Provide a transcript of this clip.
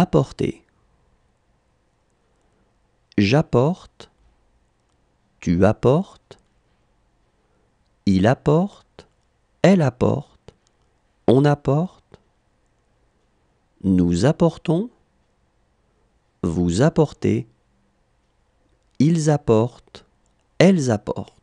Apporter. J'apporte. Tu apportes. Il apporte. Elle apporte. On apporte. Nous apportons. Vous apportez. Ils apportent. Elles apportent.